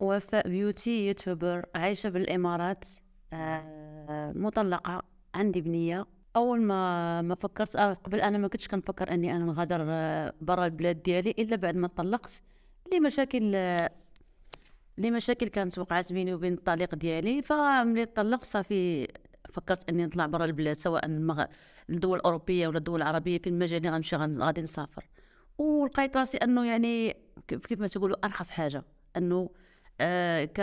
وفاء بيوتي يوتيوبر عايشة بالإمارات آه، مطلقة عندي بنية أول ما ما فكرت آه، قبل أنا ما كنتش كنفكر أني أنا نغادر آه، برا البلاد ديالي إلا بعد ما طلقت لمشاكل لي لمشاكل كانت وقعت بيني وبين الطليق ديالي فملي طلقت صافي فكرت اني نطلع برا البلاد سواء الدول الاوروبيه ولا الدول العربيه في المجال اللي غنمشي غادي نسافر ولقيت راسي انه يعني كيف ما تقولوا ارخص حاجه انه آه، ك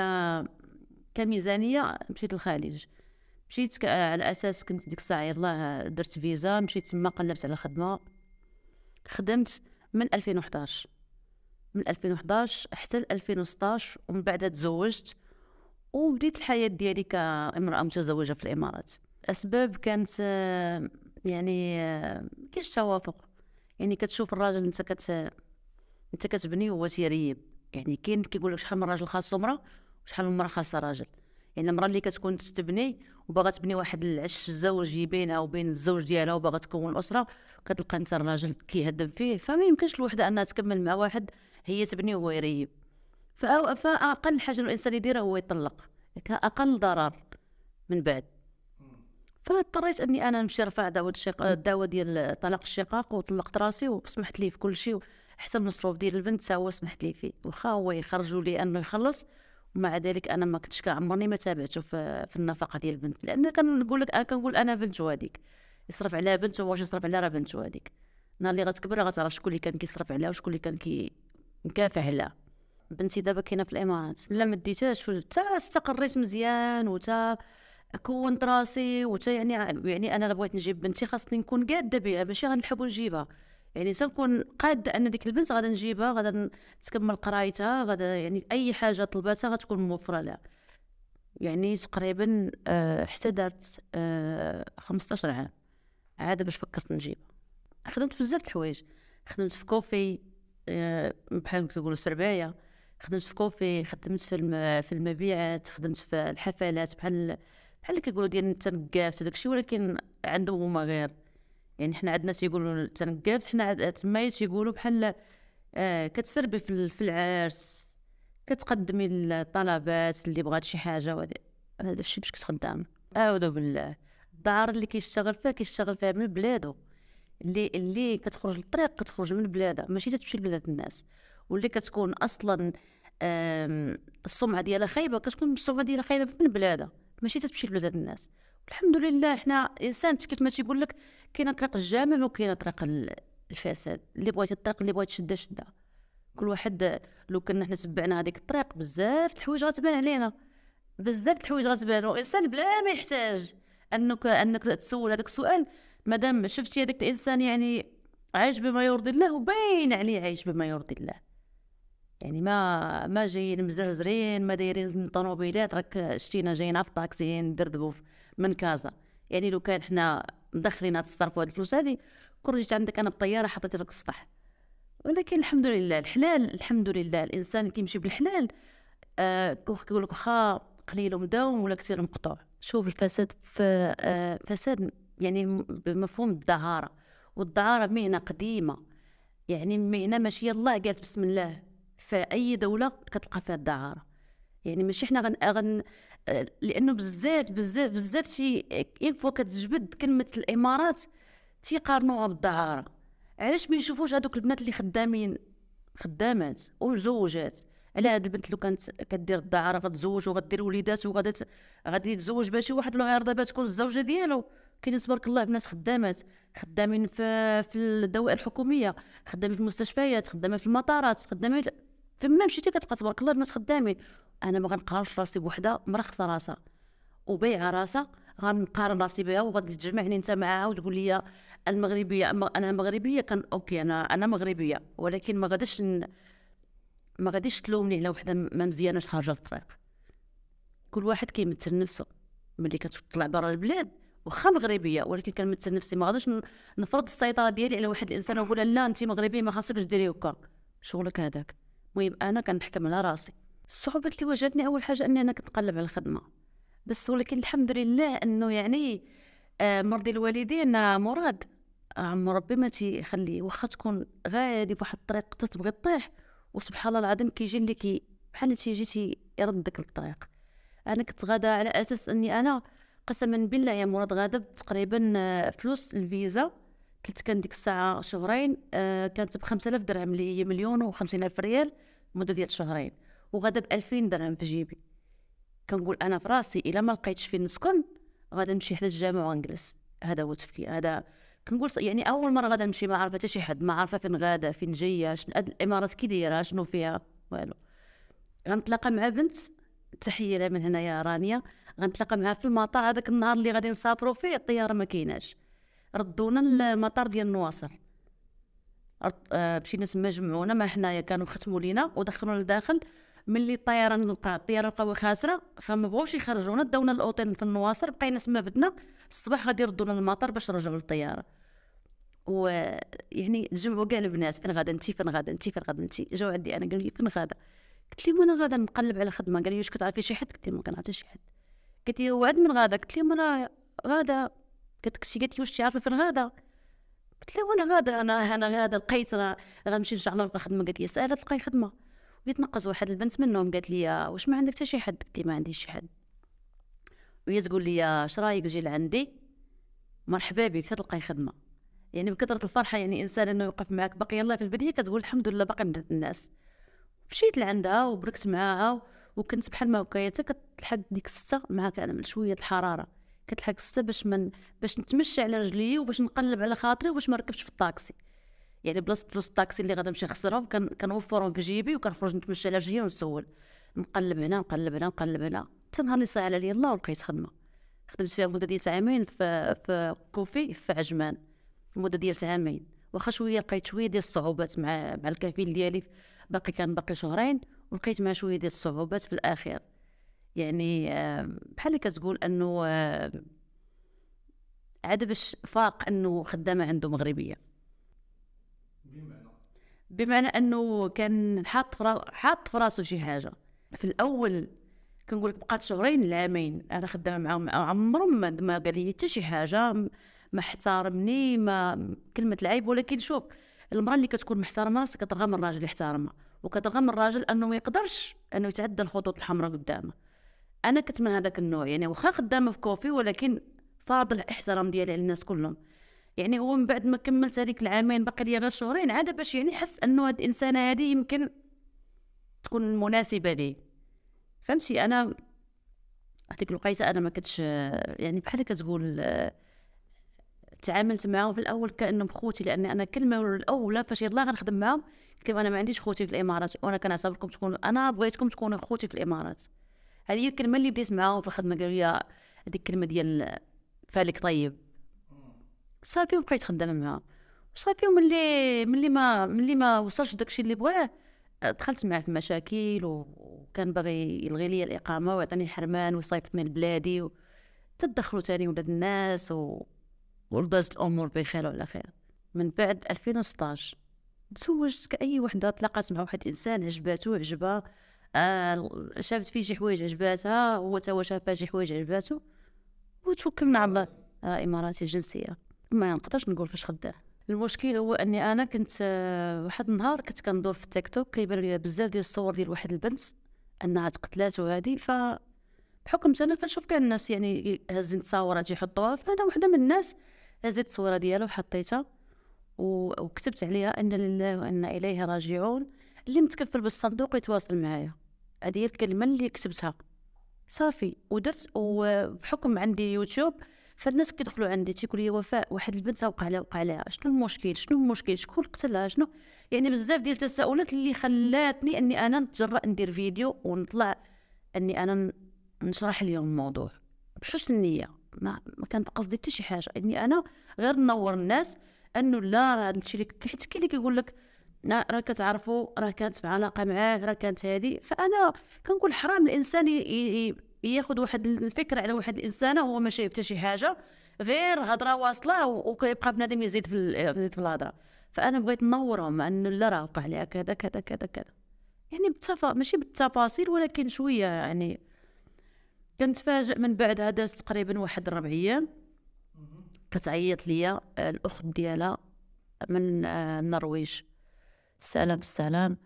كميزانيه مشيت للخارج مشيت على اساس كنت ديك الساعه يلاه درت فيزا مشيت تما قلبت على خدمه خدمت من 2011 من 2011 حتى 2016 ومن بعدها تزوجت وبديت الحياه ديالي كامراه متزوجه في الامارات اسباب كانت آه، يعني آه، كاينش توافق يعني كتشوف الراجل انت كت انت كتبني وهو تيريب يعني كاين كيقول لك شحال من راجل خاصه مرا وشحال من مرا خاصه راجل يعني المراه اللي كتكون تبني وباغا تبني واحد العش الزوجي بينها وبين الزوج ديالها وباغا تكون اسره كتلقى انت الراجل كيهدم فيه فما يمكنش الوحده انها تكمل مع واحد هي تبني وهو يريب فاقل حاجه الانسان يديرها هو يطلق كاقل ضرر من بعد فاضطريت اني انا نمشي رفع دعوه الشقاق دعوه ديال طلاق الشقاق وطلقت راسي وسمحت لي في كل شيء حتى المصروف ديال البنت تا هو سمحت لي فيه واخا هو يخرجوا لي انه يخلص ومع ذلك انا ما كنتش كعمرني ما تابعته في, في النفقه ديال البنت لان كنقول لك انا كنقول انا بنته هذيك يصرف عليها بنته واش يصرف عليها راه بنته هذيك نهار اللي غتكبر غتعرف شكون اللي كان كيصرف عليها وشكون اللي كان كي مكافح لها بنتي دابا كاينه في الامارات لا ما ديتهاش حتى استقريت مزيان وتا كونت راسي وتا يعني يعني انا بغيت نجيب بنتي خاصني نكون قاده بها ماشي غنحب نجيبها يعني تنكون قاده ان ديك البنت غادي نجيبها غادي تكمل قرايتها غادا يعني اي حاجه طلباتها غتكون موفره لها يعني تقريبا أه حتى دارت أه 15 عام عاد باش فكرت نجيبها خدمت بزاف د الحوايج خدمت في كوفي أه بحال كيقولوا سربايه خدمت في كوفي خدمت في في المبيعات خدمت في الحفلات بحال بحال اللي كيقولوا ديال التنقافت وداك الشيء ولكن عندهم هما غير يعني حنا عندنا تيقولوا تنقافت حنا تما تيقولوا بحال آه كتسربي في, في العرس كتقدمي الطلبات اللي بغات شي حاجه وهذا الشيء باش كتخدم اعوذ بالله الدار اللي كيشتغل فيها كيشتغل فيها من بلادو اللي اللي كتخرج للطريق كتخرج من بلادها ماشي تتمشي لبلاد الناس واللي كتكون اصلا السمعه ديالها خايبه كتكون السمعه ديالها خايبه من بلادها ماشي تتمشي لبلاد الناس الحمد لله حنا انسان كيف ما تيقول لك كاينه طريق الجامع وكاينه طريق الفساد اللي بغيتي الطريق اللي بغيتي شده شده كل واحد لو كنا حنا تبعنا هذيك الطريق بزاف الحوايج غتبان علينا بزاف الحوايج غتبان الانسان بلا ما يحتاج انك انك تسول هذاك السؤال مادام شفتي هذاك الانسان يعني عايش بما يرضي الله وباين عليه عايش بما يرضي الله يعني ما ما جايين مزرزرين ما دايرين طوموبيلات راك شتينا جايين في طاكسيين دردبو من كازا يعني لو كان حنا هاد تصرفوا هاد الفلوس هادي كون رجعت عندك انا بالطياره حطيت لك السطح ولكن الحمد لله الحلال الحمد لله الانسان كيمشي بالحلال آه كيقول لك واخا قليل مداوم ولا كثير مقطوع شوف الفساد في آه فساد يعني بمفهوم الدهاره والدعارة مهنة قديمة يعني مهنة ماشي الله قالت بسم الله في أي دولة كتلقى فيها الدعارة يعني ماشي حنا غن, غن لانه بزاف بزاف بزاف تي اين فوا كتجبد كلمه الامارات تيقارنوها بالدعاره علاش ما يشوفوش هذوك البنات اللي خدامين خدامات ومزوجات على هاد البنت لو كانت كدير الدعاره غتزوج وغدير وليدات وغادي غادي يتزوج باش شي واحد لو غير دابا تكون الزوجه ديالو كاين تبارك الله بنات خدامات خدامين في في الدوائر الحكوميه خدامين في المستشفيات خدامين في المطارات خدامين فما مشيتي كتبقى تبارك الله الناس خدامين انا ما غنقارنش راسي بوحده مرخصه راسها وبايعه راسها غنقارن راسي بها وغادي تجمعني انت معاها وتقول لي المغربيه انا مغربيه كان اوكي انا انا مغربيه ولكن ما غاديش ن... ما غاديش تلومني على وحده ما مزياناش خارجه الطريق كل واحد كيمثل نفسه ملي كتطلع برا البلاد واخا مغربيه ولكن كنمثل نفسي ما غاديش نفرض السيطره ديالي على واحد الانسان ونقول لا انت مغربيه ما خاصكش ديري هكا شغلك هذاك المهم أنا كنحكم على راسي الصعوبات اللي واجهتني أول حاجة أني أنا كنتقلب على الخدمة بس ولكن الحمد لله أنه يعني آه، مرضي الوالدين مراد عم ربي ما تيخلي واخا تكون غادي بواحد الطريق تتبغي طيح وسبحان الله العظيم كيجي اللي كي بحال تيجي يردك للطريق انا كنت غادا على اساس اني انا قسما بالله يا مراد غادا تقريبا آه، فلوس الفيزا كنت كان ديك الساعه شهرين آه، كانت ب 5000 درهم اللي هي مليون و الف ريال مده ديال شهرين وغدا ب 2000 درهم في جيبي كنقول انا في راسي الا ما لقيتش فين نسكن غادي نمشي حدا الجامع ونجلس هذا هو التفكير هذا كنقول يعني اول مره غادي نمشي ما عارفه حتى شي حد ما عارفه فين غادا فين جايه شنو هاد الامارات كي دايره شنو فيها والو غنتلاقى مع بنت تحيه لها من هنايا رانيا غنتلاقى معها في المطار هذاك النهار اللي غادي نسافروا فيه الطياره ما كايناش ردونا المطار ديال نواصل آه، مشينا تما جمعونا ما حنايا كانوا ختموا لينا ودخلونا لداخل ملي الطيران الطياره لقاو خاسره فما بغاوش يخرجونا داونا الاوتيل في النواصر بقينا تما بدنا الصباح غادي يردونا للمطار باش نرجعوا للطياره و يعني جمعوا كاع البنات فين غادا انت فين غادا انت فين غادا انت جاو عندي انا قالوا لي فين غادا قلت لهم انا غادا نقلب على خدمه قال لي واش كتعرفي شي حد قلت لهم ما كنعرف شي حد قالت لي وعد من غادا قلت لهم انا غادا قالت لي واش تعرفي فين غادا قلت له وانا هذا انا انا هذا لقيت غنمشي نرجع نلقى خدمه قالت لي سالت لقاي خدمه ويتنقص واحد البنت منهم قالت لي واش ما عندك حتى شي حد قلت لي ما عنديش شي حد وهي تقول لي اش رايك تجي لعندي مرحبا بك تلقاي خدمه يعني بكثره الفرحه يعني انسان انه يوقف معك باقي الله في البدايه كتقول الحمد لله باقي من الناس مشيت لعندها وبركت معاها وكنت بحال ما هكا كتلحق ديك السته انا من شويه الحراره كتلحق السته باش من باش نتمشى على رجلي وباش نقلب على خاطري وباش ما نركبش في الطاكسي يعني بلاصه فلوس الطاكسي اللي غادي نمشي نخسرهم كان كنوفرهم في جيبي وكنخرج نتمشى على رجلي ونسول نقلب هنا نقلب هنا نقلب هنا حتى نهار اللي سهل عليا الله ولقيت خدمه خدمت فيها مده ديال عامين في في كوفي في عجمان مده ديال عامين واخا شويه لقيت شويه ديال الصعوبات مع مع الكفيل ديالي باقي كان باقي شهرين ولقيت مع شويه ديال الصعوبات في الاخير يعني آه، بحال اللي كتقول انه آه، عاد باش فاق انه خدامه عنده مغربيه بمعنى بمعنى انه كان حاط حاط في راسو شي حاجه في الاول كنقول لك بقات شهرين لعامين انا خدامه معاهم عمرهم ما قال لي حتى شي حاجه ما احترمني ما كلمه العيب ولكن شوف المراه اللي كتكون محترمه راسها كترغم الراجل يحترمها وكترغم الراجل انه ما يقدرش انه يتعدى الخطوط الحمراء قدامه انا كنت من هذاك النوع يعني واخا خدامه في كوفي ولكن فاضل الاحترام ديالي على الناس كلهم يعني هو من بعد ما كملت هذيك العامين باقي لي غير شهرين عاد باش يعني حس انه هاد الانسانه هذه يمكن تكون مناسبه لي فهمتي انا هذيك الوقيته انا ما كنتش يعني بحال كتقول تعاملت معاهم في الاول كانهم خوتي لان انا كلمه الاولى فاش يلاه غنخدم معاهم كيف انا ما عنديش خوتي في الامارات وانا كنعتبركم تكونوا انا بغيتكم تكونوا خوتي في الامارات هذه هي الكلمه اللي بديت معاهم في الخدمه قالوا لي هذيك الكلمه ديال فالك طيب صافي وبقيت خدامه معاهم وصافي وملي ملي ما ملي ما وصلش داكشي اللي بغاه دخلت معاه في مشاكل وكان باغي يلغي لي الاقامه ويعطيني الحرمان ويصيفطني لبلادي و... تدخلوا تاني ولاد الناس و... ولدات الامور بخير وعلى خير من بعد 2016 تزوجت كأي وحدة تلاقات مع واحد الإنسان عجباتو عجبها آه شافت فيه شي حوايج عجباتها هو تا هو شاف فيها شي حوايج عجباتو وتوكلنا على الله آه اماراتي الجنسيه ما نقدرش نقول فاش خدام المشكل هو اني انا كنت آه، واحد النهار كنت كندور في التيك توك كيبان ليا بزاف ديال الصور ديال واحد البنت انها تقتلات وهادي ف بحكم انا كنشوف كاع الناس يعني هازين تصاورات يحطوها فانا وحده من الناس هزيت الصوره ديالها وحطيتها وكتبت عليها ان لله وانا اليه راجعون اللي متكفل بالصندوق يتواصل معايا هذه هي الكلمه اللي كتبتها صافي ودرت وبحكم عندي يوتيوب فالناس كيدخلوا عندي تيقول لي وفاء واحد البنت وقع لها وقع لها شنو المشكل شنو المشكل شكون قتلها شنو يعني بزاف ديال التساؤلات اللي خلاتني اني انا نتجرأ ندير فيديو ونطلع اني انا نشرح اليوم الموضوع بحسن النيه ما, ما كان قصدي حتى شي حاجه اني انا غير نور الناس انه لا راه هذا الشيء حيت كاين اللي كيقول لك لا راه كتعرفوا راه كانت في علاقه معاه راه كانت هذه فانا كنقول حرام الانسان ياخذ واحد الفكره على واحد الانسانه هو ما شايف حتى شي حاجه غير هضره واصله وكيبقى بنادم يزيد في يزيد في الهضره فانا بغيت نورهم انه لا راه وقع لي كذا كذا كذا كذا يعني بالتفا ماشي بالتفاصيل ولكن شويه يعني كنتفاجئ من بعد هذا تقريبا واحد ربع ايام كتعيط ليا الاخت ديالها من آه، النرويج سلام السلام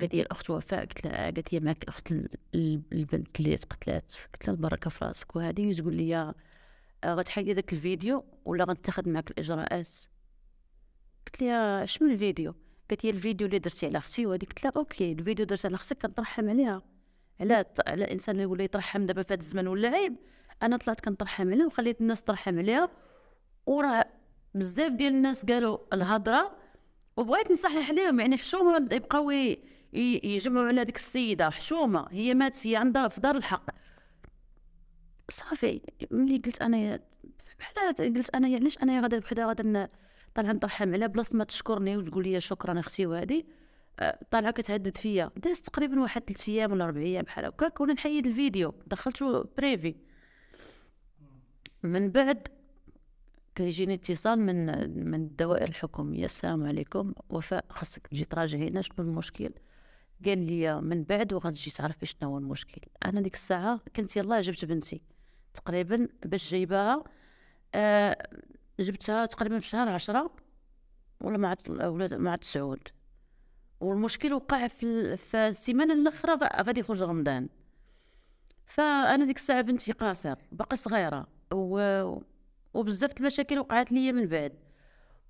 قالت لي الاخت وفاء قلت لها قالت لي معك اخت البنت اللي تقتلات قلت لها البركه في راسك وهذه تقول لي آه، آه، غتحيدي داك الفيديو ولا غنتاخد معك الاجراءات قلت لها آه، شنو الفيديو قالت لي الفيديو اللي درتي على اختي وهذه قلت لها اوكي الفيديو درت على اختك كنترحم عليها على على الانسان اللي ولا يترحم دابا في هذا الزمن ولا عيب انا طلعت كنترحم عليها وخليت الناس ترحم عليها وراه بزاف ديال الناس قالوا الهضره وبغيت نصحح لهم يعني حشومه يبقاو يجمعوا على ديك السيده حشومه هي مات هي عندها في دار الحق صافي ملي قلت انا بحال قلت انا علاش انا غادي بحدا غادي طالعه نطرحم على بلاصه ما تشكرني وتقول لي شكرا اختي وهادي آه، طالعه كتهدد فيا دازت تقريبا واحد 3 ايام ولا 4 ايام بحال هكاك وانا نحيد الفيديو دخلتو بريفي من بعد كيجيني اتصال من من الدوائر الحكوميه السلام عليكم وفاء خاصك تجي تراجع هنا شنو المشكل قال لي من بعد وغتجي تعرفي شنو هو المشكل انا ديك الساعه كنت يلا جبت بنتي تقريبا باش جايباها آه جبتها تقريبا في شهر عشرة ولا مع الاولاد مع تسعود والمشكل وقع في في السيمانه الاخرى غادي يخرج رمضان فانا ديك الساعه بنتي قاصر باقا صغيره و وبزاف المشاكل وقعت ليا من بعد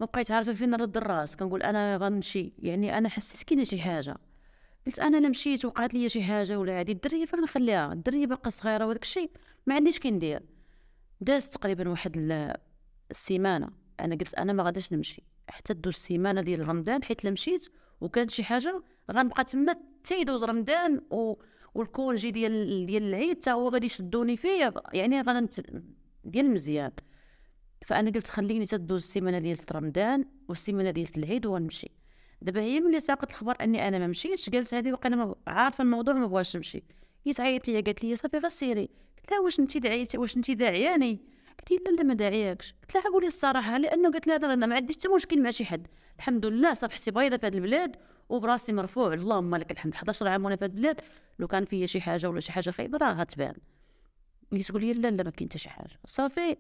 ما بقيت عارفه فين نرد الراس كنقول انا غنمشي يعني انا حسيت كاينه شي حاجه قلت انا لمشيت مشيت وقعت ليا شي حاجه ولا هادي الدريه فين نخليها الدريه باقا صغيره وداك الشيء ما عنديش كندير دازت تقريبا واحد السيمانه انا قلت انا ما غاديش نمشي حتى دوز السيمانه ديال رمضان حيت لمشيت وكانت شي حاجه غنبقى تما حتى يدوز رمضان و... والكونجي ديال ديال العيد حتى هو غادي يشدوني فيه يعني غنت ديال مزيان فانا قلت خليني تدوز السيمانه ديال رمضان والسيمانه ديال العيد ونمشي دابا هي ملي ساقت الخبر اني انا ما مشيتش قالت هذه وقيلا انا عارفه الموضوع ما بغاش نمشي هي تعيط لي قالت لي صافي غير سيري قلت لها واش نتي دعيت واش نتي داعياني قالت لي لا لا ما داعياكش قلت لها قولي الصراحه لانه قالت لها انا ما عنديش حتى مشكل مع شي حد الحمد لله صفحتي بيضاء في هذه البلاد وبراسي مرفوع اللهم لك الحمد 11 عام وانا في هذه البلاد لو كان فيا شي حاجه ولا شي حاجه خايبه راه غتبان هي تقول لي لا لا ما كاين حتى شي حاجه صافي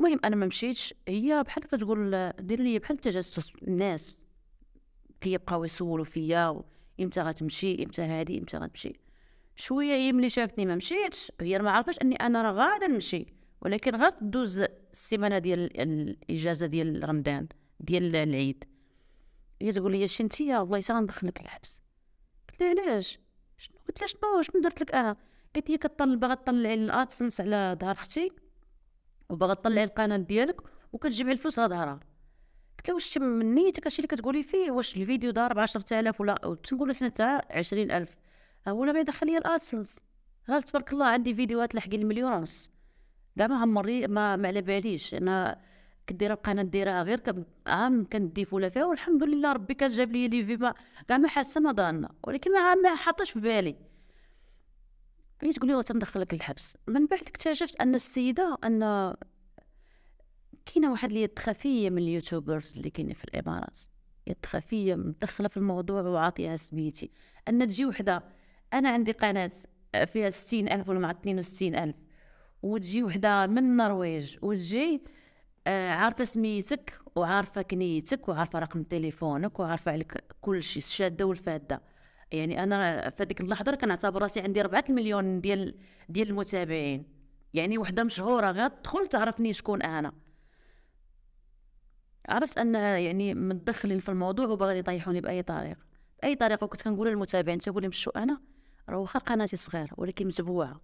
المهم انا ما مشيتش هي بحال كتقول دير لي بحال تجسس الناس كيبقاو يسولوا فيا امتى غتمشي امتى هادي امتى غتمشي شويه هي ملي شافتني ما مشيتش هي ما عرفتش اني انا راه غادا نمشي ولكن غير دوز السيمانه ديال الاجازه ديال رمضان ديال العيد هي تقول لي شنتيا والله حتى غندخلك الحبس قلت لها علاش شنو قلت لها شنو شنو درت لك انا قالت لي كطلب باغا الاتسنس الادسنس على ظهر اختي وباغا تطلعي القناه ديالك وكتجمعي الفلوس على ظهرها قلت لها واش تم من نيتك هادشي اللي كتقولي فيه واش الفيديو ضارب 10000 ولا تنقول حنا تاع 20000 هو لا يدخل لي الاسنس راه تبارك الله عندي فيديوهات لحقين المليون ونص كاع ما عمري ما, ما على باليش انا كدير القناه ديرها غير عام كندي فولا فيها والحمد لله ربي كان جاب لي لي في كاع ما حاسه ما ضالنا ولكن ما حاطاش في بالي هي يعني تقول لي تندخلك للحبس من بعد اكتشفت ان السيده ان كاينه واحد اليد خفيه من اليوتيوبرز اللي كاينين في الامارات يد خفيه مدخله في الموضوع وعاطيها سميتي ان تجي وحده انا عندي قناه فيها ستين ألف ولا مع اثنين وستين ألف وتجي وحده من النرويج وتجي آه، عارفه سميتك وعارفه كنيتك وعارفه رقم تليفونك وعارفه عليك كل شيء الشاده والفاده يعني انا في ديك اللحظه كنعتبر راسي عندي 4 المليون ديال ديال المتابعين يعني وحده مشهوره غير تدخل تعرفني شكون انا عرفت انها يعني متدخلين في الموضوع وباغيين يطيحوني باي طريقه باي طريقه وكنت كنقول للمتابعين تقول لي شو انا راه واخا قناتي صغيره ولكن متبوعه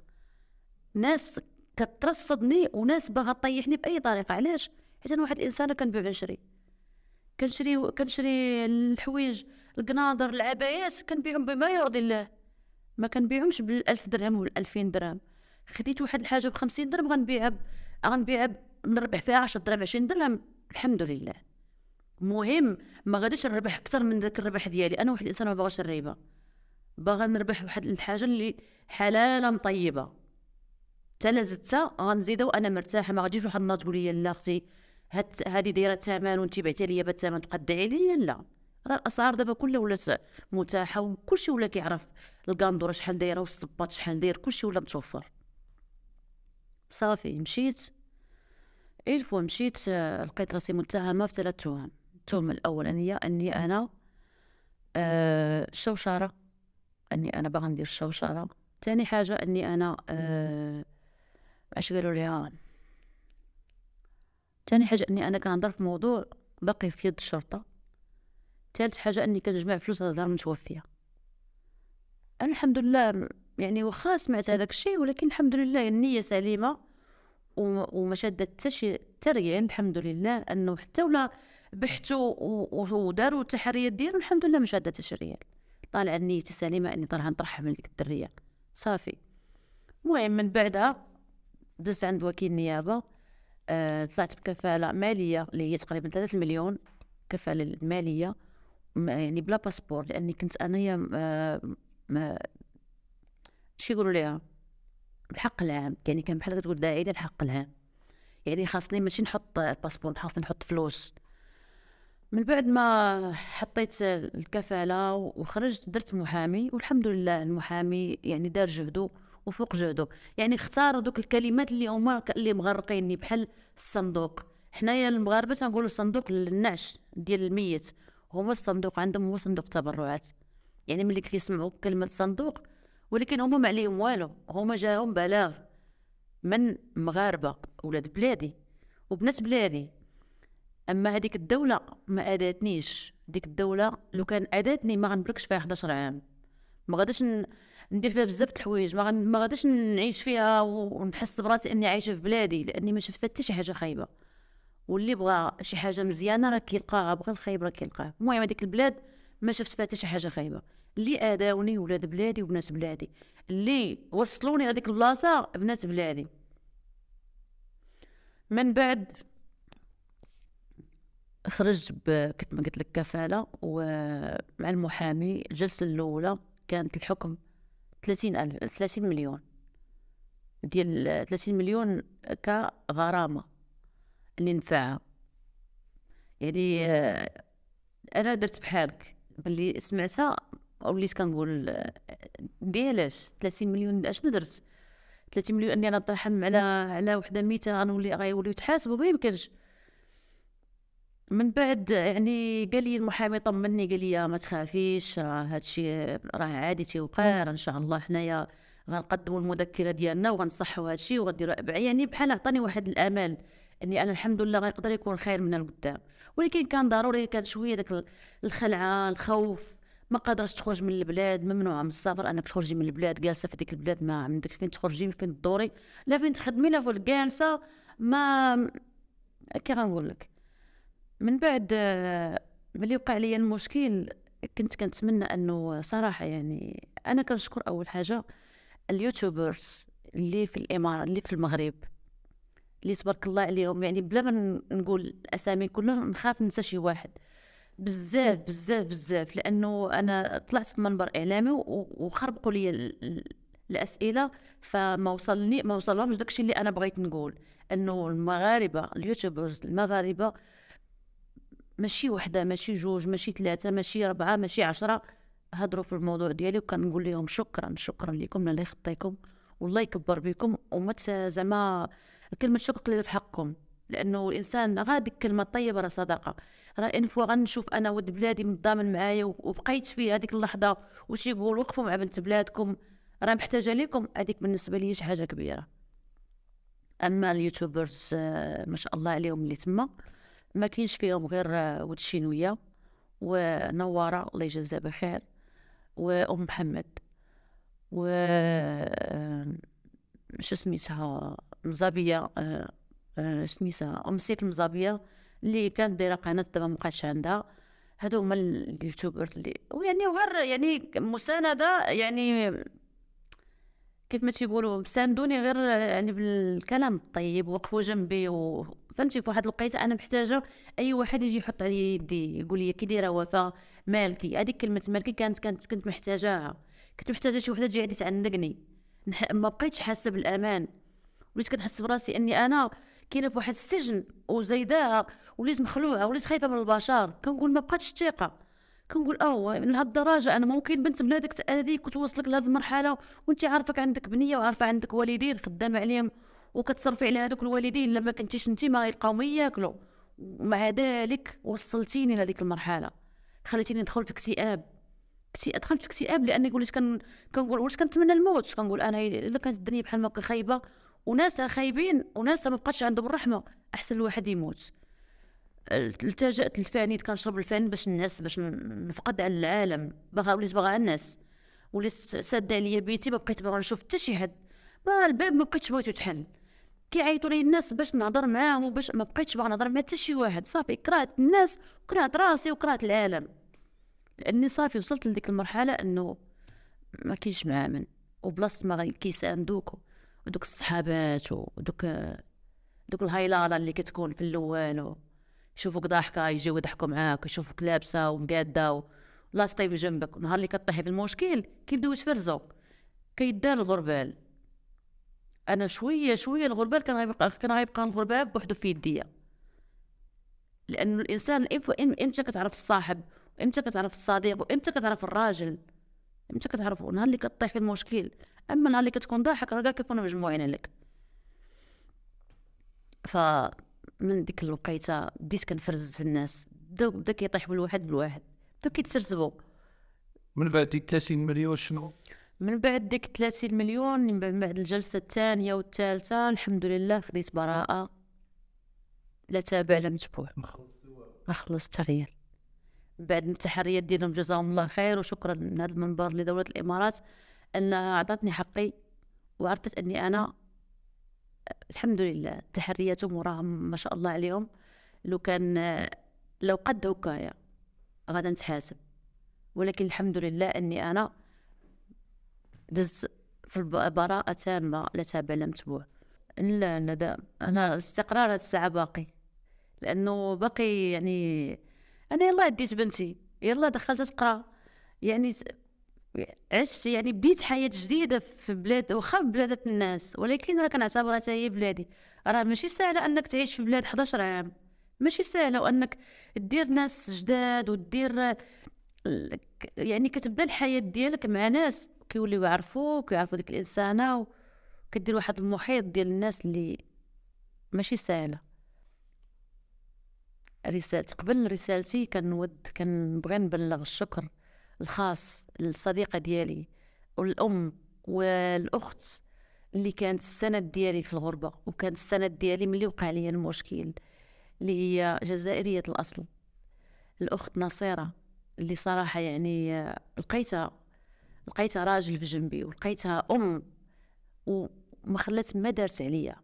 ناس كترصدني وناس باغا طيحني باي طريقه علاش حيت انا واحد الانسان كنبيع ونشري كنشري كنشري الحوايج القناضر العبايات كنبيعهم بما يرضي الله ما كنبيعهمش بالألف درهم ولا 2000 درهم خديت واحد الحاجه ب 50 درهم غنبيعها غنبيعها نربح فيها 10 درهم 20 درهم الحمد لله مهم ما غاديش نربح اكثر من ذاك الربح ديالي انا واحد الانسان ما باغاش الريبه باغا نربح واحد الحاجه اللي حلاله طيبه حتى لازدتها غنزيدها وانا مرتاحه ما غاديش واحد النهار تقول لي لا اختي هاد هادي دايره الثمن وانت بعتي ليا بالثمن تقدعي تدعي ليا لا راه الاسعار دابا كلها ولات متاحه وكلشي ولا كيعرف القندوره شحال دايره والصباط شحال داير كلشي ولا متوفر صافي مشيت اين مشيت آه، لقيت راسي متهمه في ثلاث تهم التهمه الاولانيه اني انا آه، شوشره اني انا باغا ندير الشوشره ثاني حاجه اني انا آه، اش قالوا ليها تاني حاجة اني انا كنهضر في موضوع باقي في يد الشرطة تالت حاجة اني كنجمع فلوس على دار متوفية انا الحمد لله يعني واخا سمعت هذاك الشيء ولكن الحمد لله النية سليمة وما شدت حتى شي تريان الحمد لله انه حتى ولا بحثوا وداروا التحريات ديالو الحمد لله ما شادت حتى شي ريال طالعه نيتي سليمه اني طالعه نطرحها من ديك الدريه صافي المهم من بعدها دزت عند وكيل نيابه آه، طلعت بكفاله ماليه اللي هي تقريبا 3 مليون كفاله ماليه يعني بلا باسبور لاني كنت انايا آه، آه، شي يقولوا ليها الحق العام يعني كان بحال كتقول داعي للحق العام يعني خاصني ماشي نحط الباسبور خاصني نحط فلوس من بعد ما حطيت الكفاله وخرجت درت محامي والحمد لله المحامي يعني دار جهده وفوق جهده يعني اختاروا دوك الكلمات اللي هما اللي مغرقيني بحال الصندوق حنايا المغاربه تنقولوا صندوق النعش ديال الميت هما الصندوق عندهم هو صندوق تبرعات يعني ملي كيسمعوا كلمه صندوق ولكن هما ما عليهم والو هما جاهم بلاغ من مغاربه ولاد بلادي وبنات بلادي اما هذيك الدوله ما اداتنيش ديك الدوله لو كان اداتني ما غنبركش فيها 11 عام ما غاديش ندير فيها بزاف الحوايج ما, غاديش نعيش فيها ونحس براسي اني عايشه في بلادي لاني ما شفت فيها حتى شي حاجه خايبه واللي بغى شي حاجه مزيانه راه كيلقاها بغى الخايب راه كيلقاه المهم هذيك البلاد ما شفت فيها حتى شي حاجه خايبه اللي اداوني ولاد بلادي وبنات بلادي اللي وصلوني هذيك البلاصه بنات بلادي من بعد خرجت كيف ما قلت لك كفاله ومع المحامي الجلسه الاولى كانت الحكم ثلاثين ألف ثلاثين مليون ديال ثلاثين مليون كغرامة اللي ندفعها يعني أنا درت بحالك ملي سمعتها وليت كنقول دي علاش ثلاثين مليون اشنو درت ثلاثين مليون اني انا نطرحهم على على وحده ميته غنولي غيوليو يتحاسبوا ما يمكنش من بعد يعني قال لي المحامي طمني قال لي ما تخافيش راه هادشي راه عادي تيوقع ان شاء الله حنايا غنقدموا المذكره ديالنا وغنصحوا هادشي وغنديروا يعني بحال عطاني واحد الامل اني انا الحمد لله غيقدر يكون خير من القدام ولكن كان ضروري كان شويه داك الخلعه الخوف ما قادرش تخرج من البلاد ممنوعه من السفر انك تخرجي من البلاد جالسه في ديك البلاد ما عندك فين تخرجي فين تدوري لا فين تخدمي لا فين جالسه ما كي غنقول لك من بعد ملي وقع لي المشكل كنت كنتمنى انه صراحه يعني انا كنشكر اول حاجه اليوتيوبرز اللي في الاماره اللي في المغرب اللي تبارك الله عليهم يعني بلا ما نقول الاسامي كلهم نخاف ننسى شي واحد بزاف بزاف بزاف لانه انا طلعت منبر اعلامي وخربقوا لي الاسئله فما وصلني ما وصلهمش داكشي اللي انا بغيت نقول انه المغاربه اليوتيوبرز المغاربه ماشي وحده ماشي جوج ماشي ثلاثه ماشي ربعه ماشي عشرة هضروا في الموضوع ديالي وكنقول لهم شكرا شكرا لكم الله يخطيكم والله يكبر بكم وما زعما كلمه شكر قليله في حقكم لانه الانسان غادي كلمه طيبه راه صدقه راه ان فوا غنشوف انا ولد بلادي متضامن معايا وبقيت في هذيك اللحظه واش يقول وقفوا مع بنت بلادكم راه محتاجه ليكم هذيك بالنسبه لي شي حاجه كبيره اما اليوتيوبرز آه، ما شاء الله عليهم اللي تما ما كاينش فيهم غير ود الشينويه ونواره الله يجازها بخير وام محمد و آه، شو سميتها مزابيه آه، آه، سميتها ام سيف المزابيه اللي كانت دايره قناه دابا مبقاتش عندها هادو هما اليوتيوبر اللي ويعني غير يعني مسانده يعني كيف ما تيقولوا ساندوني غير يعني بالكلام الطيب وقفوا جنبي و... فهمتي فواحد الوقيته انا محتاجه اي واحد يجي يحط علي يدي يقول لي كي دايره وفاء مالكي هذيك كلمه مالكي كانت كانت كنت محتاجاها كنت محتاجه شي وحده تجي عندي تعندقني ما بقيتش حاسه بالامان وليت كنحس براسي اني انا كاينه في واحد السجن وزيداها وليت مخلوعه وليت خايفه من البشر كنقول ما بقاتش الثقه كنقول اه لهاد الدرجه انا ممكن بنت بنادك تاذيك كنت وصلك لهاد المرحله وانت عارفك عندك بنيه وعارفه عندك والدين خدامه عليهم وكتصرفي على هذوك الوالدين لما كنتيش انت ما ما ياكلوا ومع ذلك وصلتيني لهذيك المرحله خليتيني ندخل في اكتئاب دخلت في اكتئاب لاني قلت كان كنقول واش كنتمنى الموت كنقول انا الا كانت الدنيا بحال ما خايبه وناسها خايبين وناسها ما بقاش عندهم الرحمه احسن الواحد يموت التجأت للفانيد كنشرب الفانيد باش نعس باش نفقد على العالم باغا وليت باغا الناس وليت ساده عليا بيتي ما بقيت باغا نشوف حتى شي حد ما الباب ما بقيتش بغيتو تحل كيعيطوا لي الناس باش نهضر معاهم وباش ما بقيتش باغا نهضر مع حتى شي واحد صافي كرهت الناس وكرهت راسي وكرهت العالم لاني صافي وصلت لديك المرحله انه ما كاينش معامن وبلاصه ما كيساندوك ودوك الصحابات ودوك دوك الهايلاله اللي كتكون في الاول يشوفوك ضاحكه يجيو يضحكوا معاك يشوفوك لابسه ومقاده لاصقين جنبك نهار اللي كطيحي في المشكل كيبداو يتفرزوا كيدار الغربال انا شويه شويه الغربال كان غيبقى كان غيبقى الغربال بوحدو في يديا لانه الانسان امتى كتعرف الصاحب امتى كتعرف الصديق وامتى كتعرف الراجل امتى كتعرفو نهار اللي كطيح المشكل اما نهار اللي كتكون ضاحك راه كاع كيكونوا مجموعين عليك ف من ديك الوقيته بديت كنفرز في الناس بداو بدا كيطيح بالواحد بالواحد بداو كيتسرسبو من بعد ديك 30 مليون شنو من بعد ديك 30 مليون من بعد الجلسه الثانيه والثالثه الحمد لله خديت براءه لا تابع لا متبوع ما خلصت ريال بعد التحريات ديالهم جزاهم الله خير وشكرا من هذا المنبر لدوله الامارات انها اعطتني حقي وعرفت اني انا الحمد لله تحرياتهم وراهم ما شاء الله عليهم لو كان لو قد هكايا غادا نتحاسب ولكن الحمد لله اني انا دزت في براءة تامة لا تابع لا متبوع لا لا أنا الاستقرار هاد الساعة باقي لأنه باقي يعني أنا يلا ديت بنتي يلا دخلت تقرا يعني عشت يعني بديت حياة جديدة في بلاد واخا بلادة الناس ولكن راه كنعتبرها حتى هي بلادي راه ماشي سهلة أنك تعيش في بلاد 11 عام ماشي سهلة وأنك دير ناس جداد ودير يعني كتبدا الحياة ديالك مع ناس كيوليو يعرفوك ويعرفوا ديك الانسانه وكدير واحد المحيط ديال الناس اللي ماشي سهله رسالتي قبل رسالتي كنود كنبغي نبلغ الشكر الخاص للصديقه ديالي والام والاخت اللي كانت السند ديالي في الغربه وكانت السند ديالي ملي وقع لي المشكل اللي هي جزائريه الاصل الاخت نصيره اللي صراحه يعني لقيتها لقيتها راجل في جنبي ولقيتها ام وما خلات ما دارت عليا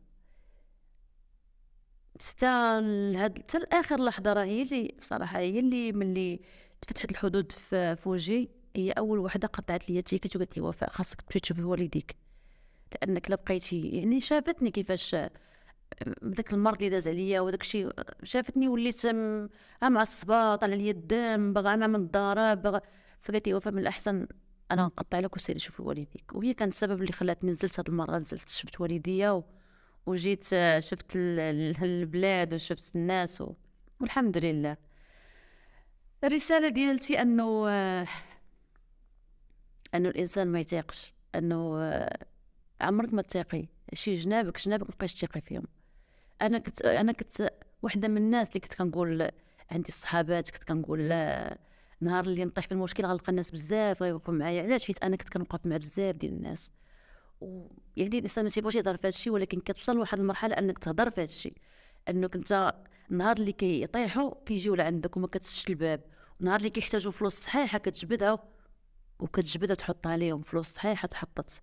حتى لهاد حتى لاخر لحظه راه هي اللي صراحه هي اللي ملي تفتحت الحدود في فوجي هي اول وحده قطعت لي التيكت وقالت لي وفاء خاصك تمشي تشوفي والديك لانك لبقيتي يعني شافتني كيفاش ذاك المرض اللي داز عليا وداك الشيء شافتني وليت معصبه طالع لي الدم باغا مع من الضرب فقالت لي وفاء من الاحسن انا نقطع لك وسيري شوفي والديك وهي كان السبب اللي خلاتني نزلت هذه المره نزلت شفت والديا و... وجيت آه، شفت البلاد وشفت الناس و... والحمد لله الرساله ديالتي انه آه، انه الانسان ما يتيقش انه آه، عمرك ما تيقي شي جنابك جنابك مابقاش تيقي فيهم انا كنت انا كنت وحده من الناس اللي كنت كنقول عندي الصحابات كنت كنقول نهار اللي نطيح في المشكل غنلقى الناس بزاف غيوقفوا معايا علاش حيت انا كنت كنوقف مع بزاف ديال الناس ويعني الانسان ماشي تيبغيش يهضر في هادشي ولكن كتوصل لواحد المرحله انك تهضر في هادشي انك انت النهار اللي كيطيحوا كيجيو لعندك وما كتسش الباب ونهار اللي كيحتاجوا فلوس صحيحه كتجبدها وكتجبدها تحطها عليهم فلوس صحيحه تحطت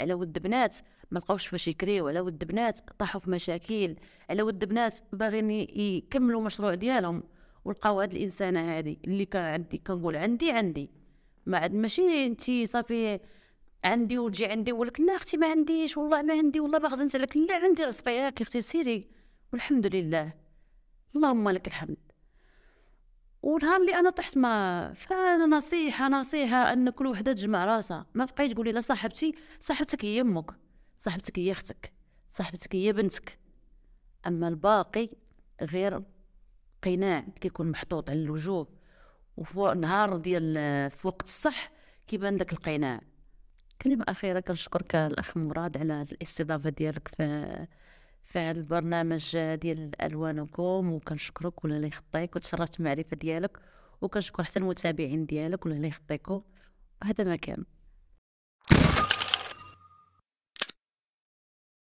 على ود بنات ما لقاوش فاش يكريو على ود بنات طاحوا في مشاكل على ود بنات باغيين يكملوا مشروع ديالهم ولقاو هاد الانسانه هادي اللي كان عندي كنقول عندي عندي ما عاد ماشي انت صافي عندي وتجي عندي ولك لا اختي ما عنديش والله ما عندي والله ما خزنت لك لا عندي رزقي ياك اختي سيري والحمد لله اللهم لك الحمد ونهار اللي انا طحت ما فانا نصيحه نصيحه ان كل وحده تجمع راسها ما بقيت تقولي لا صاحبتي صاحبتك هي امك صاحبتك هي اختك صاحبتك هي بنتك اما الباقي غير قناع كيكون محطوط على الوجوه وفوق نهار ديال آه، في وقت الصح كيبان داك القناع كلمة أخيرة كنشكرك الأخ مراد على الاستضافة ديالك في في هذا البرنامج ديال ألوانكم وكنشكرك ولا لا يخطيك وتشرفت بالمعرفة ديالك وكنشكر حتى المتابعين ديالك ولا لا يخطيكم هذا ما كان